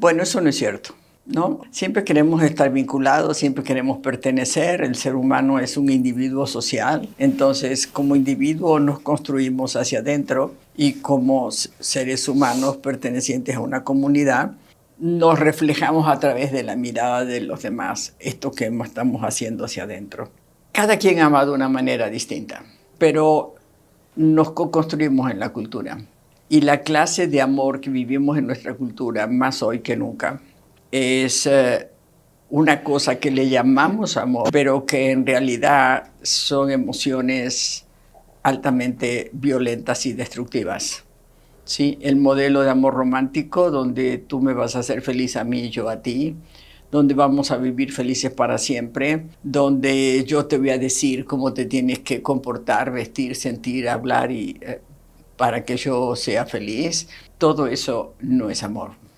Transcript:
Bueno, eso no es cierto. ¿No? Siempre queremos estar vinculados, siempre queremos pertenecer, el ser humano es un individuo social, entonces como individuo nos construimos hacia adentro y como seres humanos pertenecientes a una comunidad nos reflejamos a través de la mirada de los demás, esto que estamos haciendo hacia adentro. Cada quien ama de una manera distinta, pero nos construimos en la cultura. Y la clase de amor que vivimos en nuestra cultura, más hoy que nunca, es eh, una cosa que le llamamos amor, pero que en realidad son emociones altamente violentas y destructivas. ¿Sí? El modelo de amor romántico, donde tú me vas a hacer feliz a mí y yo a ti, donde vamos a vivir felices para siempre, donde yo te voy a decir cómo te tienes que comportar, vestir, sentir, hablar y eh, para que yo sea feliz, todo eso no es amor.